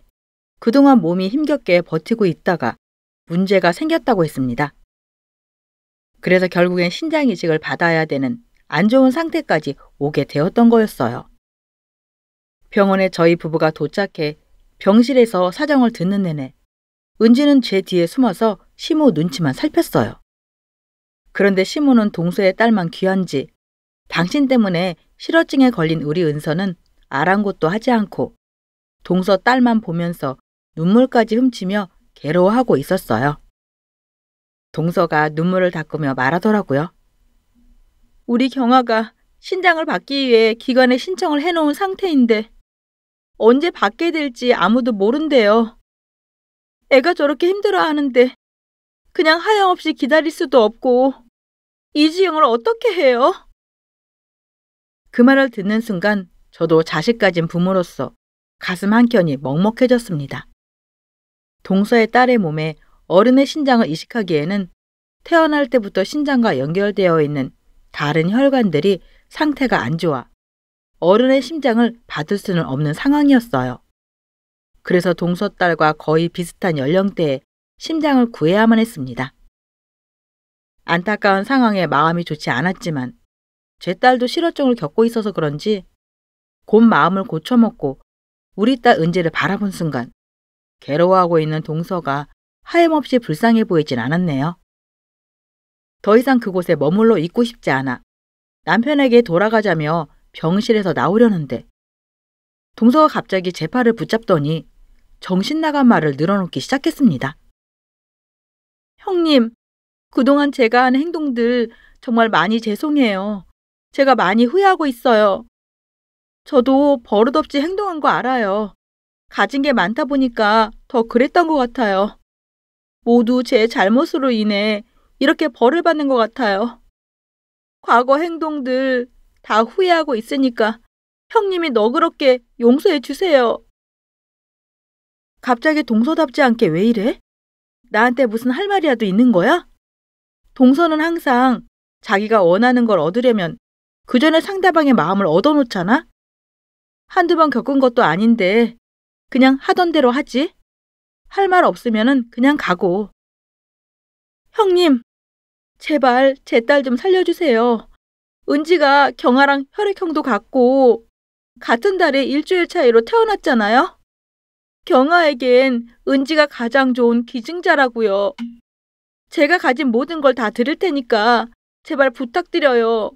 그동안 몸이 힘겹게 버티고 있다가 문제가 생겼다고 했습니다. 그래서 결국엔 신장 이식을 받아야 되는 안 좋은 상태까지 오게 되었던 거였어요. 병원에 저희 부부가 도착해 병실에서 사정을 듣는 내내 은지는 제 뒤에 숨어서 시모 눈치만 살폈어요. 그런데 시모는 동서의 딸만 귀한지 당신 때문에 실어증에 걸린 우리 은서는 아랑곳도 하지 않고 동서 딸만 보면서 눈물까지 훔치며 괴로워하고 있었어요. 동서가 눈물을 닦으며 말하더라고요. 우리 경화가 신장을 받기 위해 기관에 신청을 해놓은 상태인데 언제 받게 될지 아무도 모른대요. 애가 저렇게 힘들어하는데 그냥 하염없이 기다릴 수도 없고 이지영을 어떻게 해요? 그 말을 듣는 순간 저도 자식 가진 부모로서 가슴 한켠이 먹먹해졌습니다. 동서의 딸의 몸에 어른의 신장을 이식하기에는 태어날 때부터 신장과 연결되어 있는 다른 혈관들이 상태가 안 좋아 어른의 심장을 받을 수는 없는 상황이었어요. 그래서 동서 딸과 거의 비슷한 연령대에 심장을 구해야만 했습니다. 안타까운 상황에 마음이 좋지 않았지만 제 딸도 실어증을 겪고 있어서 그런지 곧 마음을 고쳐먹고 우리 딸 은재를 바라본 순간 괴로워하고 있는 동서가 하염없이 불쌍해 보이진 않았네요. 더 이상 그곳에 머물러 있고 싶지 않아 남편에게 돌아가자며 병실에서 나오려는데 동서가 갑자기 제 팔을 붙잡더니 정신 나간 말을 늘어놓기 시작했습니다. 형님, 그동안 제가 한 행동들 정말 많이 죄송해요. 제가 많이 후회하고 있어요. 저도 버릇없이 행동한 거 알아요. 가진 게 많다 보니까 더 그랬던 것 같아요. 모두 제 잘못으로 인해 이렇게 벌을 받는 것 같아요. 과거 행동들 다 후회하고 있으니까 형님이 너그럽게 용서해 주세요. 갑자기 동서답지 않게 왜 이래? 나한테 무슨 할 말이라도 있는 거야? 동서는 항상 자기가 원하는 걸 얻으려면 그 전에 상대방의 마음을 얻어놓잖아? 한두 번 겪은 것도 아닌데 그냥 하던 대로 하지. 할 말 없으면 그냥 가고. 형님, 제발 제 딸 좀 살려주세요. 은지가 경아랑 혈액형도 같고 같은 달에 일주일 차이로 태어났잖아요. 경아에겐 은지가 가장 좋은 기증자라고요. 제가 가진 모든 걸 다 드릴 테니까 제발 부탁드려요.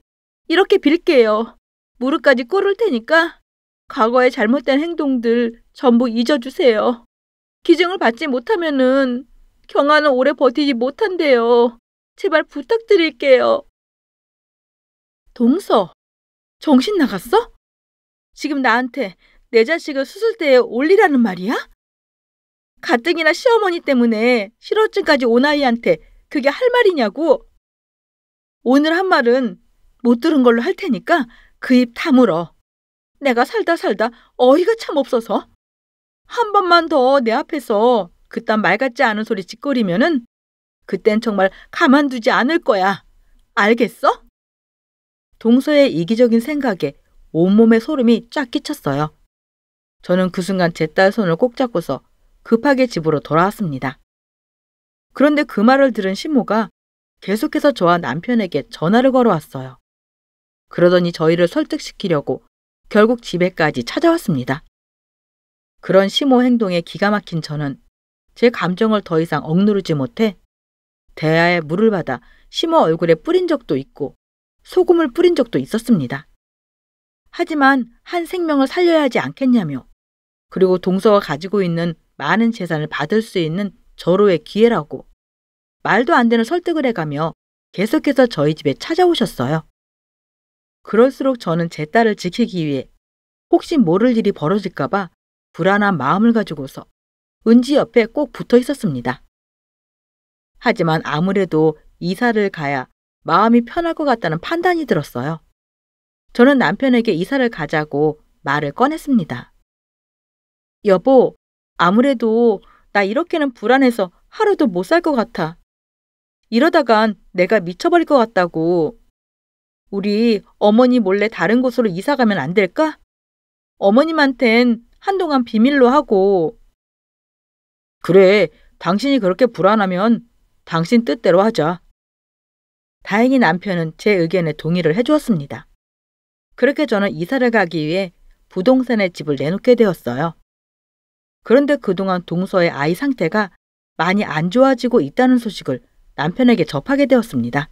이렇게 빌게요. 무릎까지 꿇을 테니까 과거의 잘못된 행동들 전부 잊어주세요. 기증을 받지 못하면은 경아는 오래 버티지 못한대요. 제발 부탁드릴게요. 동서, 정신 나갔어? 지금 나한테 내 자식을 수술대에 올리라는 말이야? 가뜩이나 시어머니 때문에 실어증까지 온 아이한테 그게 할 말이냐고. 오늘 한 말은 못 들은 걸로 할 테니까 그 입 다물어. 내가 살다 살다 어이가 참 없어서. 한 번만 더 내 앞에서 그딴 말 같지 않은 소리 짓거리면은 그땐 정말 가만두지 않을 거야. 알겠어? 동서의 이기적인 생각에 온몸에 소름이 쫙 끼쳤어요. 저는 그 순간 제 딸 손을 꼭 잡고서 급하게 집으로 돌아왔습니다. 그런데 그 말을 들은 시모가 계속해서 저와 남편에게 전화를 걸어왔어요. 그러더니 저희를 설득시키려고 결국 집에까지 찾아왔습니다. 그런 시모 행동에 기가 막힌 저는 제 감정을 더 이상 억누르지 못해 대야에 물을 받아 시모 얼굴에 뿌린 적도 있고 소금을 뿌린 적도 있었습니다. 하지만 한 생명을 살려야 하지 않겠냐며 그리고 동서가 가지고 있는 많은 재산을 받을 수 있는 절호의 기회라고 말도 안 되는 설득을 해가며 계속해서 저희 집에 찾아오셨어요. 그럴수록 저는 제 딸을 지키기 위해 혹시 모를 일이 벌어질까봐 불안한 마음을 가지고서 은지 옆에 꼭 붙어 있었습니다. 하지만 아무래도 이사를 가야 마음이 편할 것 같다는 판단이 들었어요. 저는 남편에게 이사를 가자고 말을 꺼냈습니다. 여보, 아무래도 나 이렇게는 불안해서 하루도 못 살 것 같아. 이러다간 내가 미쳐버릴 것 같다고. 우리 어머니 몰래 다른 곳으로 이사 가면 안 될까? 어머님한텐 한동안 비밀로 하고. 그래, 당신이 그렇게 불안하면 당신 뜻대로 하자. 다행히 남편은 제 의견에 동의를 해주었습니다. 그렇게 저는 이사를 가기 위해 부동산에 집을 내놓게 되었어요. 그런데 그동안 동서의 아이 상태가 많이 안 좋아지고 있다는 소식을 남편에게 접하게 되었습니다.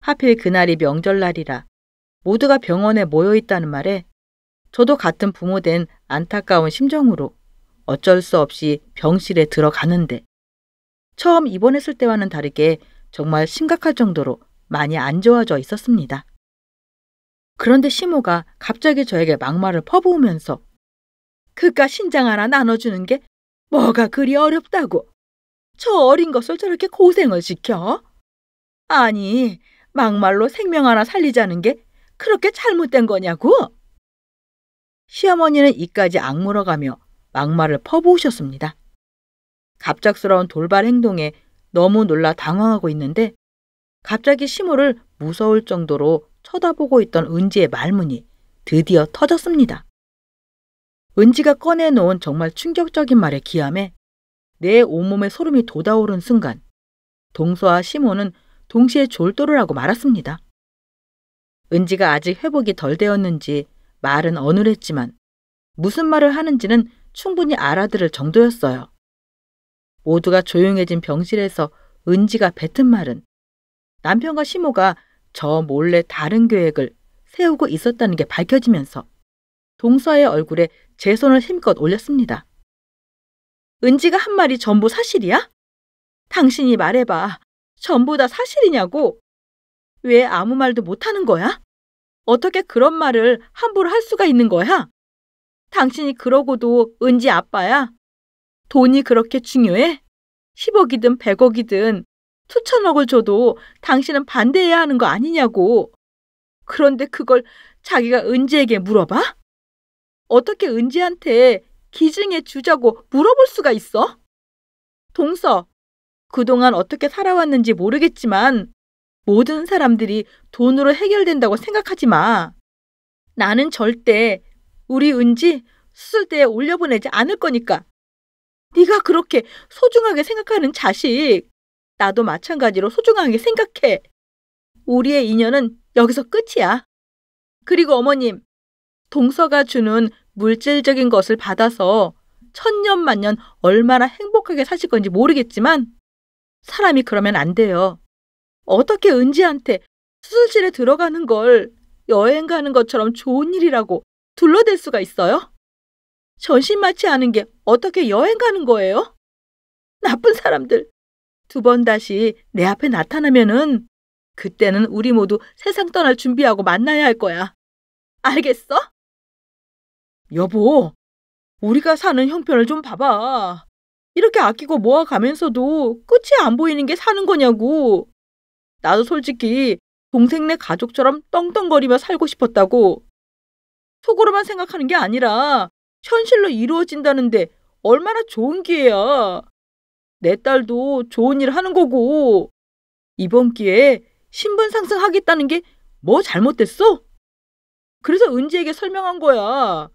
하필 그날이 명절날이라 모두가 병원에 모여 있다는 말에 저도 같은 부모된 안타까운 심정으로 어쩔 수 없이 병실에 들어가는데 처음 입원했을 때와는 다르게 정말 심각할 정도로 많이 안 좋아져 있었습니다. 그런데 시모가 갑자기 저에게 막말을 퍼부으면서 그깟 신장 하나 나눠주는 게 뭐가 그리 어렵다고 저 어린 것을 저렇게 고생을 시켜? 아니 막말로 생명 하나 살리자는 게 그렇게 잘못된 거냐고? 시어머니는 이까지 악물어가며 막말을 퍼부으셨습니다. 갑작스러운 돌발 행동에 너무 놀라 당황하고 있는데 갑자기 시모를 무서울 정도로 쳐다보고 있던 은지의 말문이 드디어 터졌습니다. 은지가 꺼내놓은 정말 충격적인 말에 기함해내 온몸에 소름이 돋아오른 순간 동서와 시모는 동시에 졸도를 하고 말았습니다. 은지가 아직 회복이 덜 되었는지 말은 어눌했지만 무슨 말을 하는지는 충분히 알아들을 정도였어요. 모두가 조용해진 병실에서 은지가 뱉은 말은 남편과 시모가 저 몰래 다른 계획을 세우고 있었다는 게 밝혀지면서 동서의 얼굴에 제 손을 힘껏 올렸습니다. 은지가 한 말이 전부 사실이야? 당신이 말해봐. 전부 다 사실이냐고? 왜 아무 말도 못하는 거야? 어떻게 그런 말을 함부로 할 수가 있는 거야? 당신이 그러고도 은지 아빠야? 돈이 그렇게 중요해? 10억이든 100억이든 수천억을 줘도 당신은 반대해야 하는 거 아니냐고. 그런데 그걸 자기가 은지에게 물어봐? 어떻게 은지한테 기증해 주자고 물어볼 수가 있어? 동서, 그동안 어떻게 살아왔는지 모르겠지만 모든 사람들이 돈으로 해결된다고 생각하지 마. 나는 절대 우리 은지 수술대에 올려보내지 않을 거니까. 네가 그렇게 소중하게 생각하는 자식, 나도 마찬가지로 소중하게 생각해. 우리의 인연은 여기서 끝이야. 그리고 어머님, 동서가 주는 물질적인 것을 받아서 천년만년 얼마나 행복하게 사실 건지 모르겠지만 사람이 그러면 안 돼요. 어떻게 은지한테 수술실에 들어가는 걸 여행 가는 것처럼 좋은 일이라고 둘러댈 수가 있어요? 전신마취 하는 게 어떻게 여행 가는 거예요? 나쁜 사람들. 두 번 다시 내 앞에 나타나면은 그때는 우리 모두 세상 떠날 준비하고 만나야 할 거야. 알겠어? 여보, 우리가 사는 형편을 좀 봐봐. 이렇게 아끼고 모아가면서도 끝이 안 보이는 게 사는 거냐고. 나도 솔직히 동생네 가족처럼 떵떵거리며 살고 싶었다고. 속으로만 생각하는 게 아니라 현실로 이루어진다는데 얼마나 좋은 기회야. 내 딸도 좋은 일 하는 거고. 이번 기회에 신분 상승하겠다는 게 뭐 잘못됐어? 그래서 은지에게 설명한 거야.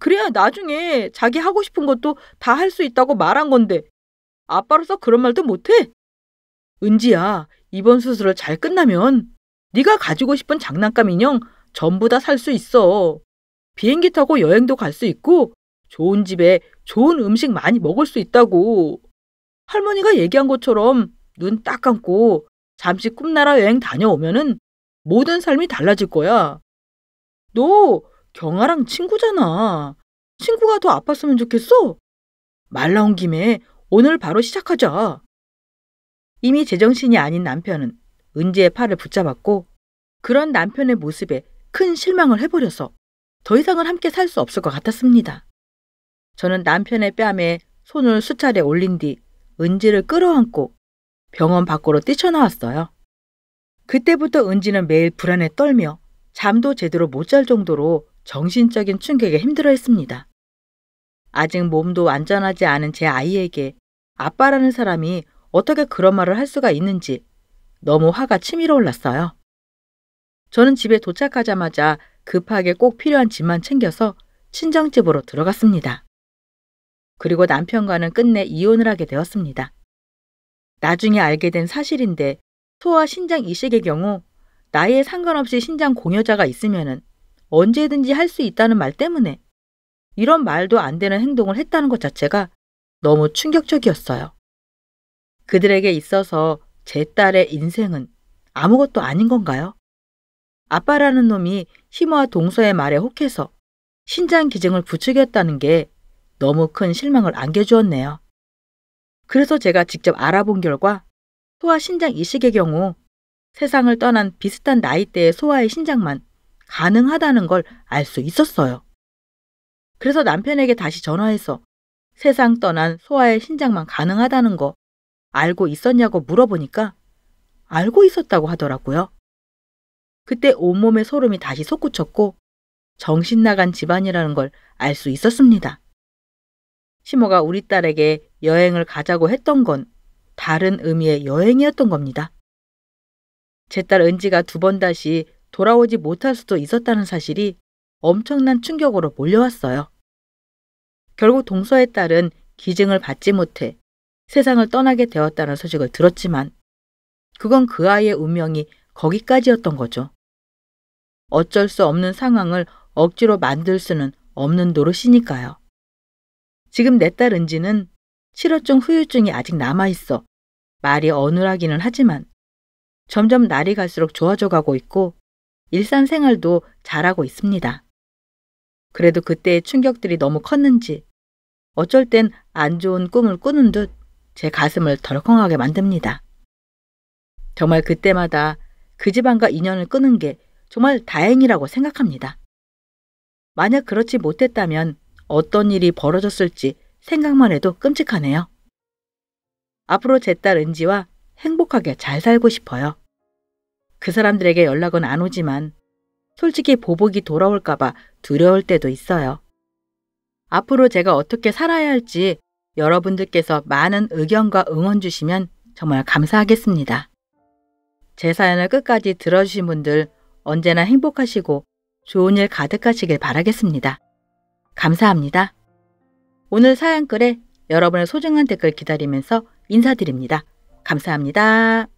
그래야 나중에 자기 하고 싶은 것도 다 할 수 있다고 말한 건데 아빠로서 그런 말도 못해? 은지야, 이번 수술을 잘 끝나면 네가 가지고 싶은 장난감 인형 전부 다 살 수 있어. 비행기 타고 여행도 갈 수 있고 좋은 집에 좋은 음식 많이 먹을 수 있다고. 할머니가 얘기한 것처럼 눈 딱 감고 잠시 꿈나라 여행 다녀오면은 모든 삶이 달라질 거야. 너 경아랑 친구잖아. 친구가 더 아팠으면 좋겠어? 말 나온 김에 오늘 바로 시작하자. 이미 제정신이 아닌 남편은 은지의 팔을 붙잡았고 그런 남편의 모습에 큰 실망을 해버려서 더 이상은 함께 살 수 없을 것 같았습니다. 저는 남편의 뺨에 손을 수차례 올린 뒤 은지를 끌어안고 병원 밖으로 뛰쳐나왔어요. 그때부터 은지는 매일 불안에 떨며 잠도 제대로 못 잘 정도로 정신적인 충격에 힘들어 했습니다. 아직 몸도 안전하지 않은 제 아이에게 아빠라는 사람이 어떻게 그런 말을 할 수가 있는지 너무 화가 치밀어 올랐어요. 저는 집에 도착하자마자 급하게 꼭 필요한 짐만 챙겨서 친정집으로 들어갔습니다. 그리고 남편과는 끝내 이혼을 하게 되었습니다. 나중에 알게 된 사실인데 소아 신장 이식의 경우 나이에 상관없이 신장 공여자가 있으면 언제든지 할 수 있다는 말 때문에 이런 말도 안 되는 행동을 했다는 것 자체가 너무 충격적이었어요. 그들에게 있어서 제 딸의 인생은 아무것도 아닌 건가요? 아빠라는 놈이 희모와 동서의 말에 혹해서 신장 기증을 부추겼다는 게 너무 큰 실망을 안겨주었네요. 그래서 제가 직접 알아본 결과 소아 신장 이식의 경우 세상을 떠난 비슷한 나이대의 소아의 신장만 가능하다는 걸 알 수 있었어요. 그래서 남편에게 다시 전화해서 세상 떠난 소아의 신장만 가능하다는 거 알고 있었냐고 물어보니까 알고 있었다고 하더라고요. 그때 온몸에 소름이 다시 솟구쳤고 정신 나간 집안이라는 걸 알 수 있었습니다. 시모가 우리 딸에게 여행을 가자고 했던 건 다른 의미의 여행이었던 겁니다. 제 딸 은지가 두 번 다시 돌아오지 못할 수도 있었다는 사실이 엄청난 충격으로 몰려왔어요. 결국 동서의 딸은 기증을 받지 못해 세상을 떠나게 되었다는 소식을 들었지만 그건 그 아이의 운명이 거기까지였던 거죠. 어쩔 수 없는 상황을 억지로 만들 수는 없는 노릇이니까요. 지금 내 딸 은지는 7호증 후유증이 아직 남아있어 말이 어눌하기는 하지만 점점 날이 갈수록 좋아져 가고 있고 일상 생활도 잘하고 있습니다. 그래도 그때의 충격들이 너무 컸는지 어쩔 땐 안 좋은 꿈을 꾸는 듯 제 가슴을 덜컹하게 만듭니다. 정말 그때마다 그 집안과 인연을 끊은 게 정말 다행이라고 생각합니다. 만약 그렇지 못했다면 어떤 일이 벌어졌을지 생각만 해도 끔찍하네요. 앞으로 제 딸 은지와 행복하게 잘 살고 싶어요. 그 사람들에게 연락은 안 오지만 솔직히 보복이 돌아올까봐 두려울 때도 있어요. 앞으로 제가 어떻게 살아야 할지 여러분들께서 많은 의견과 응원 주시면 정말 감사하겠습니다. 제 사연을 끝까지 들어주신 분들 언제나 행복하시고 좋은 일 가득하시길 바라겠습니다. 감사합니다. 오늘 사연글에 여러분의 소중한 댓글 기다리면서 인사드립니다. 감사합니다.